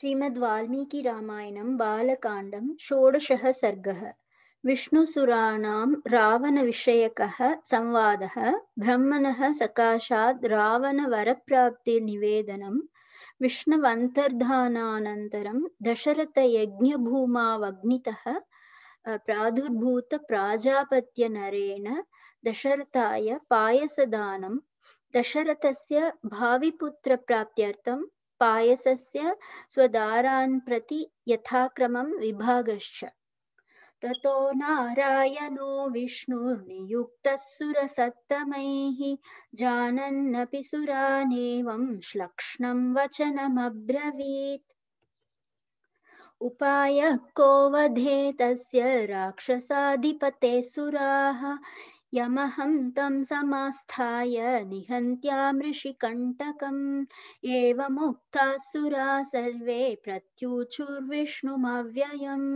श्रीमद्वाल्मीकिरामायणं बालकाण्डं षोडशः सर्गः विष्णुसुराणां रावणविषयकः संवादः ब्रह्मणः सकाशात् रावणवरप्राप्तिनिवेदनं विष्णवन्तर्धानानन्तरं दशरथयज्ञभूमावग्नितः प्रादुर्भूतप्राजापत्यनरेण दशरथाय पायसदानं दशरथस्य भाविपुत्रप्राप्त्यर्थं पायसस्य स्वदारान् प्रति यथाक्रमं विभागश्च ततो नारायणो विष्णुर्नियुक्तः सुरसत्तमैः जानन्नपि सुरानेवं श्लक्ष्णं वचनमब्रवीत् उपायः को वधे तस्य राक्षसाधिपते सुराः यमहं तं समास्थाय निहन्त्यामृषिकण्टकम् एवमुक्ताः सुरा सर्वे प्रत्यूचुर्विष्णुमव्ययं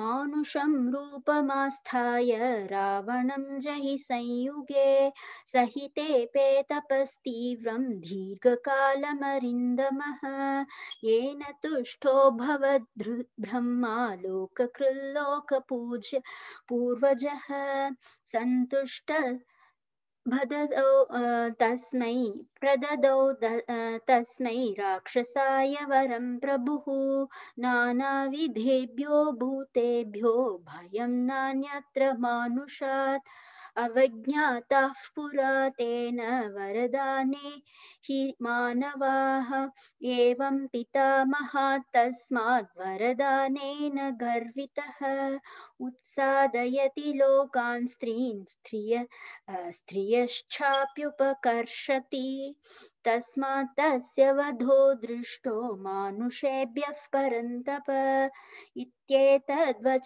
मानुषं रूपमास्थाय रावणं जहि संयुगे सहिते पे तपस्तीव्रं दीर्घकालमरिन्दमः येन तुष्टो भवद्ब्रह्मा लोककृल्लोकपूज्य पूर्वजः सन्तुष्ट भददौ तस्मै प्रददौ तस्मै राक्षसाय वरं प्रभुः नानाविधेभ्यो भूतेभ्यो भय नान्यत्र मानुषात् अवज्ञाता पुरा तेन वरदाने हि मानवाः एवं पितामहात् तस्माद् वरदानेन गर्वितः उत्सादयति लोकान् स्त्रीन् स्त्रिय स्त्रियश्चाप्युपकर्षति तस्मा वधो दृष्टो मनुषेभ्य परन्तप शुवा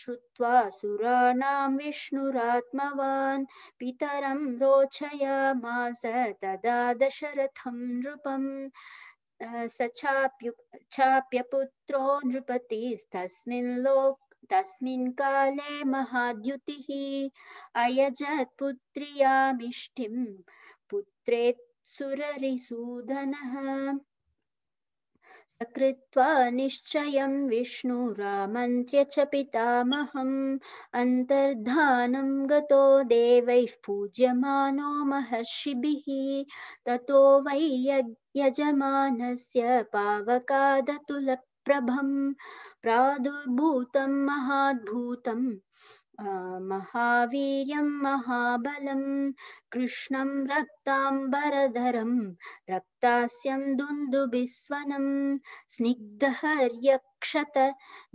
श्रुत्वा विष्णुरात्म पितर पितरं रोचयामास तदा दशरथम नृपम् स चाप्यु चाप्यपुत्रो नृपतिस्तस्मिन् लोक तस्मिन् काले महाद्युतिः पुत्रेत् सुररिसूदनः सकृत्वा निश्चयं विष्णुरामन्त्र्य च पितामहम् अन्तर्धानं गतो देवैः पूज्यमानो महर्षिभिः ततो वै यजमानस्य पावकादतुलप्रभं प्रादुर्भूतं महाद्भूतं महावीर्यं महाबलं कृष्णं रक्ताम्बरधरं रक्तास्यं दुन्दुबिस्वनं स्निग्धहर्यक्षत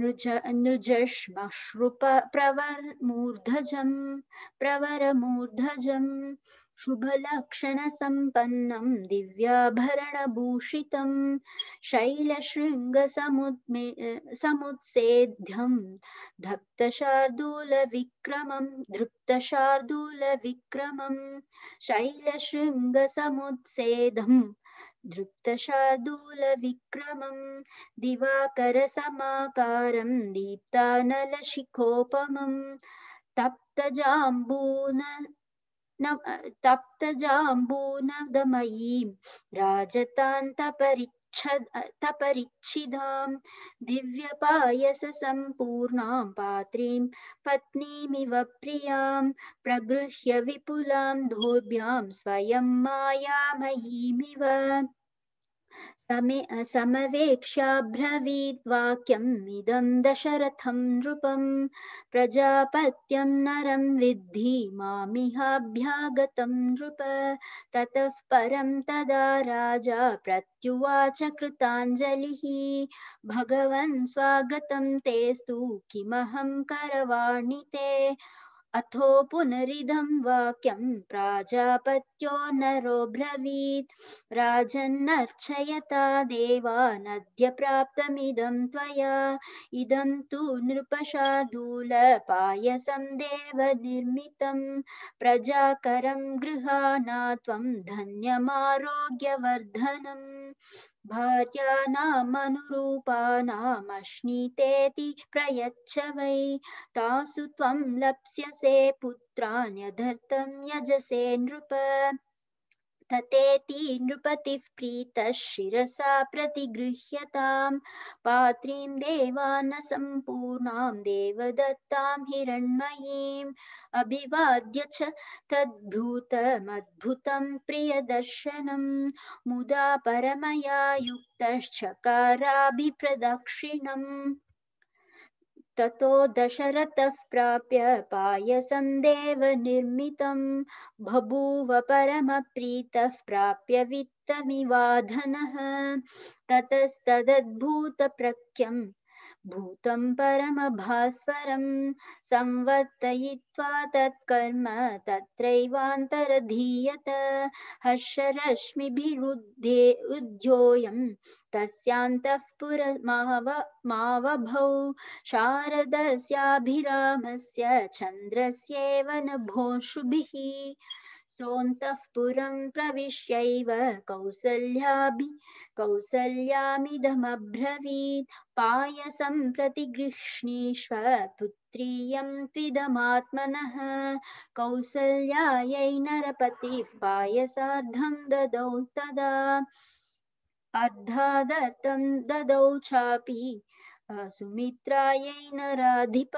नृज नृजश्मश्रुप प्रवर्मूर्धजं प्रवरमूर्धजम् शुभलक्षणसम्पन्नं दिव्याभरणभूषितं शैलशृङ्गसमुद्मे समुत्सेध्यं धप्तशार्दूलविक्रमं धृप्तशार्दूलविक्रमं शैलशृङ्गसमुत्सेधं धृप्तशार्दूलविक्रमं दिवाकरसमाकारं दीप्तानलशिखोपमं जाबून तप्तजाम्बूनदमयीं राजतान्तपरिच्छदपरिच्छिदां दिव्यपायससम्पूर्णां पात्रीं पत्नीमिव प्रियां प्रगृह्य विपुलां धोभ्यां स्वयं मायामयीमिव समवेक्षाब्रवीद्वाक्यम् इदं दशरथम नृपं प्रजापत्यम नरम विद्धि मामिहाभ्यागतं नृप ततः परं तदा राजा प्रत्युवाच कृताजलि भगवन् स्वागतं तेस्तु किमहं करवाणि ते अथो पुनरिदं वाक्यं प्राजापत्यो नरो ब्रवीत् राजन्नर्चयता देवानद्य प्राप्तमिदं त्वया इदं तु नृपशार्दूलपायसं देवनिर्मितं प्रजाकरं गृहाणा त्वं धन्यमारोग्यवर्धनम् भार्यानामनुरूपानामश्नीतेति प्रयच्छ वै तासु त्वं लप्स्यसे पुत्रान्यधर्तं यजसे नृप तथेति नृपतिः प्रीतः शिरसा प्रतिगृह्यताम् पात्रीं देवानसम्पूर्णां देवदत्तां हिरण्मयीम् अभिवाद्य च तद्भूतमद्भुतं प्रियदर्शनं मुदा परमया युक्तश्चकाराभिप्रदक्षिणम् ततो दशरथः प्राप्य पायसं देवनिर्मितं बभूव परमप्रीतः प्राप्य वित्तमिवाधनः ततस्तदद्भूतप्रख्यं भूतं परमभास्वरं संवर्तयित्वा तत्कर्म तत्रैवान्तरधीयत हर्षरश्मिभिरुद्धे उद्योयं तस्यान्तः पुरमाव मावभौ शारदस्याभिरामस्य चन्द्रस्येव नभोषुभिः स्रोन्तः पुरं प्रविश्यैव कौसल्याभि कौसल्यामिदमब्रवीत् पायसं प्रतिगृह्णीष्व पुत्रीयं त्विदमात्मनः कौसल्यायै नरपतिः पायसार्धं ददौ तदा अर्धादर्थं ददौ चापि सुमित्रायै नाधिप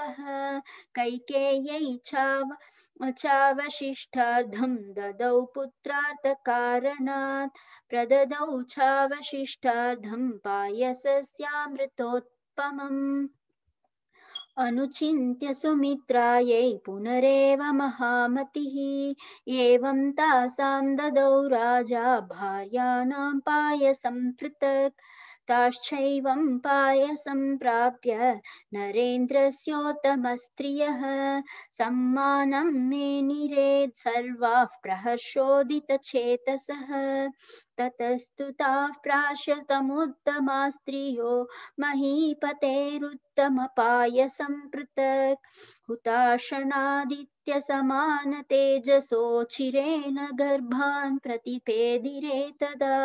कैकेय छाव छावशिष्ठार्धं ददौ पुत्रार्थकारणात् प्रददौ छावशिष्टार्धं पायसस्यामृतोत्पमम् अनुचिन्त्य सुमित्रायै पुनरेव महामतिः एवं तासां ददौ राजा भार्याणां पायसं पृथक् ताश्चैवं पायसं प्राप्य नरेन्द्रस्योत्तमस्त्रियः सम्मानं मे निरेत् सर्वाः प्रहर्षोदितचेतसः ततस्तु ताः प्राशतमुत्तमा स्त्रियो महीपतेरुत्तमपायसं पृथक् हुताशनादित्यसमानतेजसोचिरेण गर्भान् प्रतिपेदिरे तदा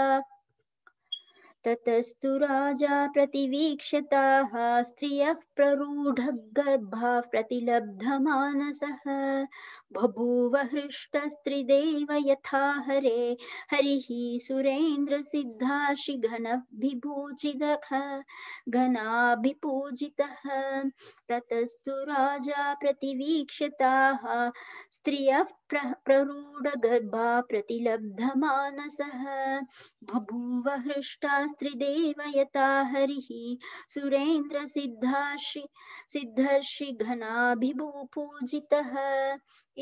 ततस्तु राजा प्रतिवीक्षिताः स्त्रियः प्ररूढगर्भाः प्रतिलब्धमानसः बभूव हृष्टस्त्रिदेव यथा हरे हरिः सुरेन्द्रसिद्धाशिघनभिभूजितः घनाभिपूजितः ततस्तु राजा प्रतिवीक्षिताः स्त्रियः प्र प्ररूढगर्भा प्रतिलब्धमानसः बभूव हृष्टा शास्त्रिदेवयता हरिः सुरेन्द्रसिद्धार्षि सिद्धर्षिघनाभिभूपूजितः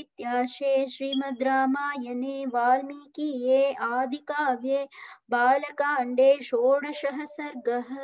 इत्याशे श्रीमद् रामायणे वाल्मीकिये आदिकाव्ये बालकाण्डे षोडशः सर्गः